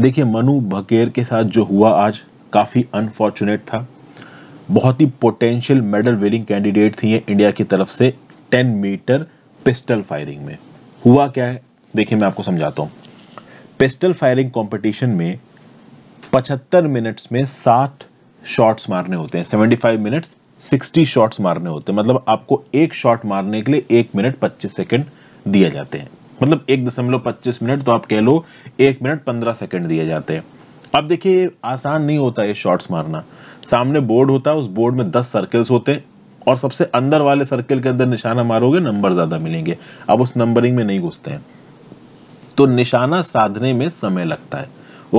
देखिए मनु भकेर के साथ जो हुआ आज काफ़ी अनफॉर्चुनेट था बहुत ही पोटेंशियल मेडल विनिंग कैंडिडेट थी ये इंडिया की तरफ से 10 मीटर पिस्टल फायरिंग में हुआ क्या है देखिए मैं आपको समझाता हूँ पिस्टल फायरिंग कंपटीशन में 75 मिनट्स में 60 शॉट्स मारने होते हैं 75 मिनट्स 60 शॉट्स मारने होते हैं मतलब आपको एक शॉट मारने के लिए एक मिनट 25 सेकंड दिए जाते हैं मतलब एक दशमलव पच्चीस मिनट तो आप कह लो एक मिनट पंद्रह सेकेंड दिए जाते हैं अब देखिए आसान नहीं होता ये शॉट्स मारना सामने बोर्ड होता है उस बोर्ड में दस सर्कल्स होते हैं और सबसे अंदर वाले सर्कल के अंदर निशाना मारोगे नंबर ज़्यादा मिलेंगे अब उस नंबरिंग में नहीं घुसते हैं तो निशाना साधने में समय लगता है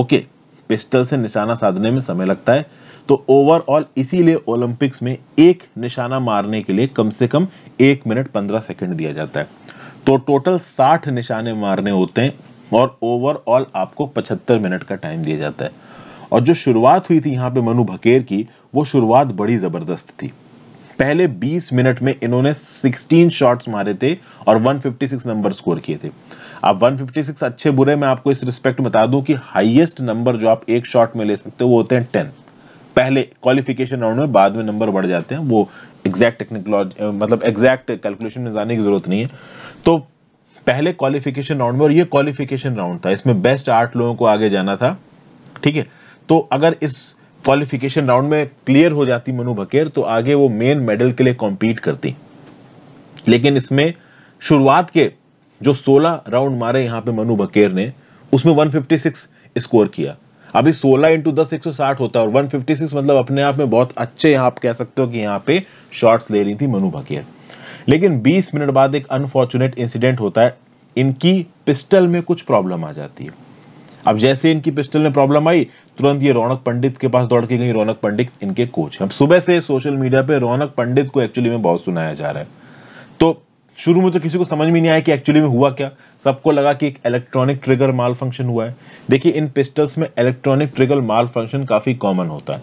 ओके पिस्टल से निशाना साधने में समय लगता है तो ओवरऑल इसीलिए ओलंपिक्स में एक निशाना मारने के लिए कम से कम एक मिनट पंद्रह सेकंड दिया जाता है तो टोटल 60 निशाने मारने होते हैं और ओवरऑल आपको 75 मिनट का टाइम दिया जाता है और जो शुरुआत हुई थी यहाँ पे मनु भकेर की वो शुरुआत बड़ी ज़बरदस्त थी पहले 20 मिनट में इन्होंने 16 शॉट्स मारे थे और 156 नंबर स्कोर किए थे अब 156 अच्छे बुरे मैं आपको इस रिस्पेक्ट बता दूं कि हाईएस्ट नंबर जो आप एक शॉट में ले सकते हो वो होते हैं 10 पहले क्वालिफिकेशन राउंड में बाद में नंबर बढ़ जाते हैं वो एग्जैक्ट टेक्निकोलॉजी मतलब एग्जैक्ट कैलकुलेशन में जाने की जरूरत नहीं है तो पहले क्वालिफिकेशन राउंड में और ये क्वालिफिकेशन राउंड था इसमें बेस्ट आठ लोगों को आगे जाना था ठीक है तो अगर इस क्वालिफिकेशन राउंड में क्लियर हो जाती मनु बकेर तो आगे वो मेन मेडल के लिए कॉम्पीट करती लेकिन इसमें शुरुआत के जो 16 राउंड मारे यहां पे मनु बकेर ने उसमें 156 स्कोर किया अभी 16 इंटू दस एक होता है और 156 मतलब अपने आप में बहुत अच्छे यहाँ आप कह सकते हो कि यहाँ पे शॉट्स ले रही थी मनु भाकिया लेकिन 20 मिनट बाद एक अनफॉर्चुनेट इंसिडेंट होता है इनकी पिस्टल में कुछ प्रॉब्लम आ जाती है अब जैसे इनकी पिस्टल में प्रॉब्लम आई तुरंत ये रौनक पंडित के पास दौड़ के गई रौनक पंडित इनके कोच अब सुबह से सोशल मीडिया पर रौनक पंडित को एक्चुअली में बहुत सुनाया जा रहा है तो शुरू में तो किसी को समझ में नहीं आया कि एक्चुअली में हुआ क्या सबको लगा कि एक इलेक्ट्रॉनिक ट्रिगर माल फंक्शन हुआ है देखिए इन पिस्टल्स में इलेक्ट्रॉनिक ट्रिगर माल फंक्शन काफ़ी कॉमन होता है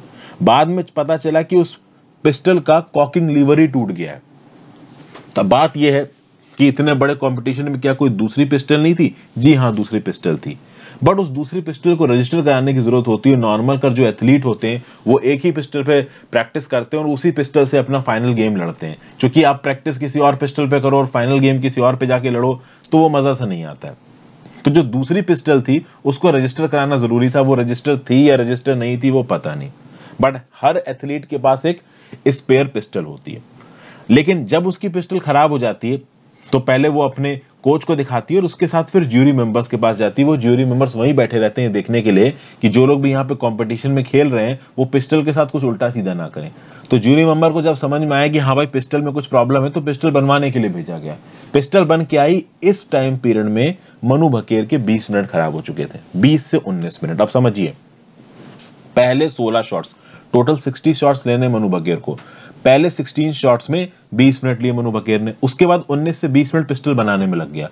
बाद में पता चला कि उस पिस्टल का कॉकिंग लीवर ही टूट गया है तो बात यह है कि इतने बड़े कंपटीशन में क्या कोई दूसरी पिस्टल नहीं थी जी हाँ दूसरी पिस्टल थी बट उस दूसरी पिस्टल को रजिस्टर कराने की जरूरत होती है नॉर्मल कर जो एथलीट होते हैं वो एक ही पिस्टल पे प्रैक्टिस करते हैं और उसी पिस्टल से अपना फाइनल गेम लड़ते हैं क्योंकि आप प्रैक्टिस किसी और पिस्टल पे करो और फाइनल गेम किसी और पे जाके लड़ो तो वो मज़ा सा नहीं आता है तो जो दूसरी पिस्टल थी उसको रजिस्टर कराना ज़रूरी था वो रजिस्टर थी या रजिस्टर नहीं थी वो पता नहीं बट हर एथलीट के पास एक स्पेयर पिस्टल होती है लेकिन जब उसकी पिस्टल खराब हो जाती है तो पहले वो अपने कोच को दिखाती है और उसके साथ फिर ज्यूरी मेंबर्स के पास जाती है वो ज्यूरी मेंबर्स वहीं बैठे रहते हैं देखने के लिए कि जो लोग भी यहाँ पे कंपटीशन में खेल रहे हैं वो पिस्टल के साथ कुछ उल्टा सीधा ना करें तो ज्यूरी मेंबर को जब समझ में आया कि हाँ भाई पिस्टल में कुछ प्रॉब्लम है तो पिस्टल बनवाने के लिए भेजा गया पिस्टल बन के आई इस टाइम पीरियड में मनु भकेर के बीस मिनट खराब हो चुके थे बीस से उन्नीस मिनट अब समझिए पहले सोलह शॉर्ट्स टोटल सिक्सटी शॉर्ट्स लेने मनु भकेर को पहले 16 शॉट्स में 20 मिनट लिए मनु बकेर ने उसके बाद 19 से 20 मिनट पिस्टल बनाने में लग गया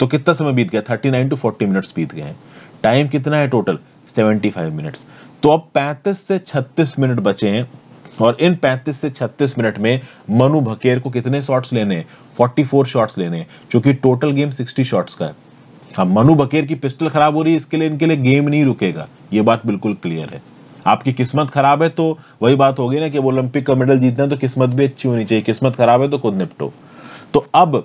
तो कितना समय बीत गया 39 टू 40 मिनट्स बीत गए हैं टाइम कितना है टोटल 75 मिनट्स तो अब 35 से 36 मिनट बचे हैं और इन 35 से 36 मिनट में मनु भकेर को कितने शॉट्स लेने हैं 44 शॉट्स लेने हैं क्योंकि टोटल गेम 60 शॉट्स का है हाँ मनु बकेर की पिस्टल खराब हो रही है इसके लिए इनके लिए गेम नहीं रुकेगा ये बात बिल्कुल क्लियर है आपकी किस्मत खराब है तो वही बात होगी ना कि ओलंपिक का मेडल जीतना है तो किस्मत भी अच्छी होनी चाहिए किस्मत खराब है तो खुद निपटो तो अब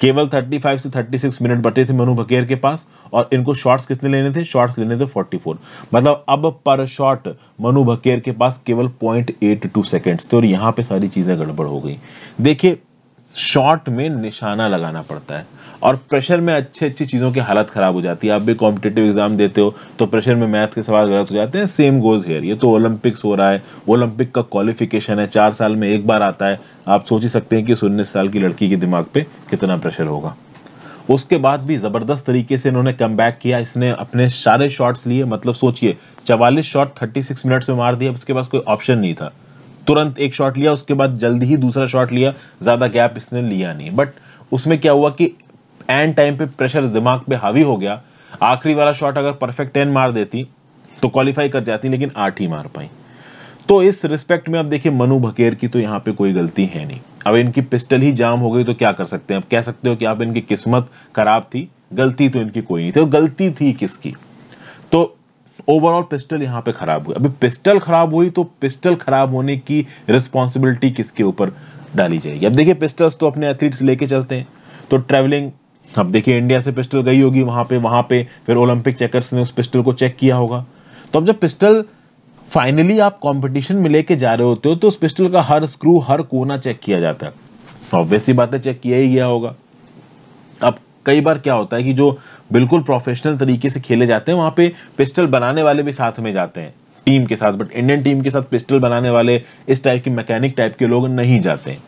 केवल 35 से 36 मिनट बचे थे मनु बकेर के पास और इनको शॉट्स कितने लेने थे शॉट्स लेने थे 44 मतलब अब पर शॉट मनु बकेर के पास केवल 0.82 सेकंड्स थे और यहाँ पे सारी चीज़ें गड़बड़ हो गई देखिए शॉट में निशाना लगाना पड़ता है और प्रेशर में अच्छी अच्छी चीज़ों की हालत ख़राब हो जाती है आप भी कॉम्पिटेटिव एग्जाम देते हो तो प्रेशर में मैथ के सवाल गलत हो जाते हैं सेम गोज हेयर ये तो ओलंपिक्स हो रहा है ओलंपिक का क्वालिफिकेशन है चार साल में एक बार आता है आप सोच ही सकते हैं कि उन्नीस साल की लड़की के दिमाग पे कितना प्रेशर होगा उसके बाद भी ज़बरदस्त तरीके से इन्होंने कम किया इसने अपने सारे शॉट्स लिए मतलब सोचिए चवालीस शॉट सिक्स मिनट्स में मार दिया उसके पास कोई ऑप्शन नहीं था तुरंत एक शॉट लिया उसके बाद जल्द ही दूसरा शॉट लिया ज़्यादा गैप इसने लिया नहीं बट उसमें क्या हुआ कि एंड टाइम पे प्रेशर दिमाग पे हावी हो गया आखिरी वाला शॉट अगर परफेक्ट टेन मार देती तो क्वालिफाई कर जाती लेकिन आठ ही मार पाई तो इस रिस्पेक्ट में आप देखिए मनु भकेर की तो यहाँ पे कोई गलती है नहीं अब इनकी पिस्टल ही जाम हो गई तो क्या कर सकते हैं आप कह सकते हो कि आप इनकी किस्मत खराब थी गलती तो इनकी कोई नहीं थी तो गलती थी किसकी तो ओवरऑल पिस्टल यहां पे खराब हुई अभी पिस्टल खराब हुई तो पिस्टल खराब होने की रिस्पॉन्सिबिलिटी किसके ऊपर डाली जाएगी अब देखिए पिस्टल्स तो अपने एथलीट्स लेके चलते हैं तो ट्रेवलिंग अब देखिए इंडिया से पिस्टल गई होगी वहां पे वहां पे फिर ओलंपिक चेकर्स ने उस पिस्टल को चेक किया होगा तो अब जब पिस्टल फाइनली आप कंपटीशन में लेके जा रहे होते हो तो उस पिस्टल का हर स्क्रू हर कोना चेक किया जाता है ऑब्वियसली बातें चेक किया ही गया होगा कई बार क्या होता है कि जो बिल्कुल प्रोफेशनल तरीके से खेले जाते हैं वहां पे पिस्टल बनाने वाले भी साथ में जाते हैं टीम के साथ बट इंडियन टीम के साथ पिस्टल बनाने वाले इस टाइप के मैकेनिक टाइप के लोग नहीं जाते हैं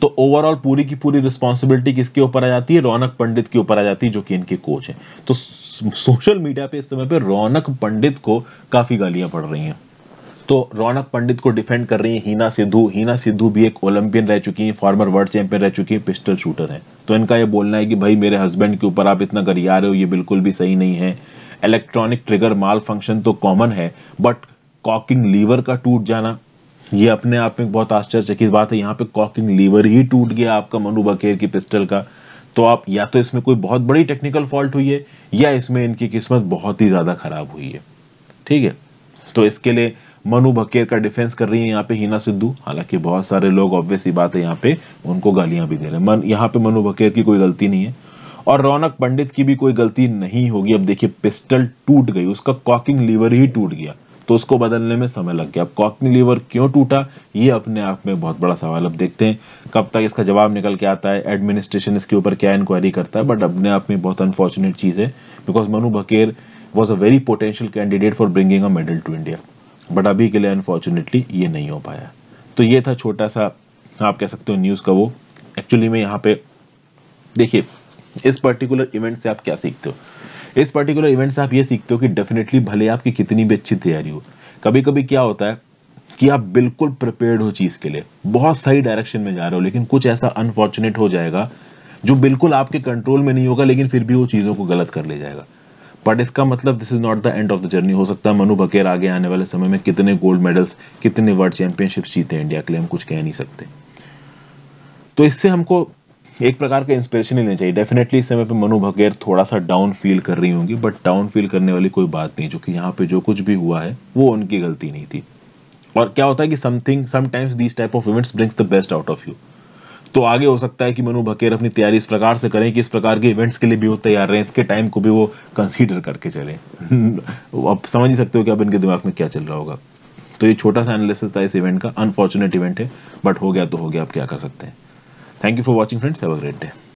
तो ओवरऑल पूरी की पूरी रिस्पॉन्सिबिलिटी किसके ऊपर आ जाती है रौनक पंडित के ऊपर आ जाती है जो कि इनके कोच हैं तो सोशल मीडिया पे इस समय पे रौनक पंडित को काफ़ी गालियां पड़ रही हैं तो रौनक पंडित को डिफेंड कर रही है हीना सिद्धू हीना सिद्धू भी एक ओलंपियन रह चुकी हैं फॉर्मर वर्ल्ड चैंपियन रह चुकी हैं पिस्टल शूटर हैं तो इनका ये बोलना है कि भाई मेरे हस्बैंड के ऊपर आप इतना गरिया रहे हो ये बिल्कुल भी सही नहीं है इलेक्ट्रॉनिक ट्रिगर माल फंक्शन तो कॉमन है बट कॉकिंग लीवर का टूट जाना ये अपने आप में बहुत आश्चर्यचकित बात है यहाँ पे कॉकिंग लीवर ही टूट गया आपका मनु बकेर की पिस्टल का तो आप या तो इसमें कोई बहुत बड़ी टेक्निकल फॉल्ट हुई है या इसमें इनकी किस्मत बहुत ही ज़्यादा खराब हुई है ठीक है तो इसके लिए मनु बकेर का डिफेंस कर रही है यहाँ पे हीना सिद्धू हालांकि बहुत सारे लोग ही बात है यहाँ पे उनको गालियां भी दे रहे हैं मन यहाँ पे मनु भकेर की कोई गलती नहीं है और रौनक पंडित की भी कोई गलती नहीं होगी अब देखिए पिस्टल टूट गई उसका कॉकिंग लीवर ही टूट गया तो उसको बदलने में समय लग गया अब कॉकिंग लीवर क्यों टूटा ये अपने आप में बहुत बड़ा सवाल अब देखते हैं कब तक इसका जवाब निकल के आता है एडमिनिस्ट्रेशन इसके ऊपर क्या इंक्वायरी करता है बट अपने आप में बहुत अनफॉर्चुनेट चीज़ है because Manu Bhaker was a very potential candidate for bringing a medal to India but अभी के लिए अनफॉर्चुनेटली ये नहीं हो पाया तो ये था छोटा सा आप कह सकते हो न्यूज़ का वो एक्चुअली में यहाँ पे देखिए इस पर्टिकुलर इवेंट से आप क्या सीखते हो इस पर्टिकुलर इवेंट से आप ये सीखते हो कि डेफिनेटली भले आपकी कितनी भी अच्छी तैयारी हो कभी कभी क्या होता है कि आप बिल्कुल प्रिपेयर्ड हो चीज़ के लिए बहुत सही डायरेक्शन में जा रहे हो लेकिन कुछ ऐसा अनफॉर्चुनेट हो जाएगा जो बिल्कुल आपके कंट्रोल में नहीं होगा लेकिन फिर भी वो चीज़ों को गलत कर ले जाएगा बट इसका मतलब this is not the end of the journey हो सकता है मनु बकेर आगे आने वाले समय में कितने गोल्ड मेडल्स कितने वर्ल्ड चैंपियनशिप्स जीते इंडिया के लिए हम कुछ कह नहीं सकते तो इससे हमको एक प्रकार का इंस्पिरेशन ही लेना चाहिए डेफिनेटली इस समय पर मनु बकेर थोड़ा सा डाउन फील कर रही होंगी बट डाउन फील करने वाली कोई बात नहीं जो कि यहाँ पे जो कुछ भी हुआ है वो उनकी गलती नहीं थी और क्या होता है कि something sometimes these type of events brings the best out of you तो आगे हो सकता है कि मनु भकेर अपनी तैयारी इस प्रकार से करें कि इस प्रकार के इवेंट्स के लिए भी वो तैयार रहें इसके टाइम को भी वो कंसीडर करके चलें आप समझ ही सकते हो कि अब इनके दिमाग में क्या चल रहा होगा तो ये छोटा सा एनालिसिस था इस इवेंट का अनफॉर्चुनेट इवेंट है बट हो गया तो हो गया आप क्या कर सकते हैं thank you for watching friends have a great day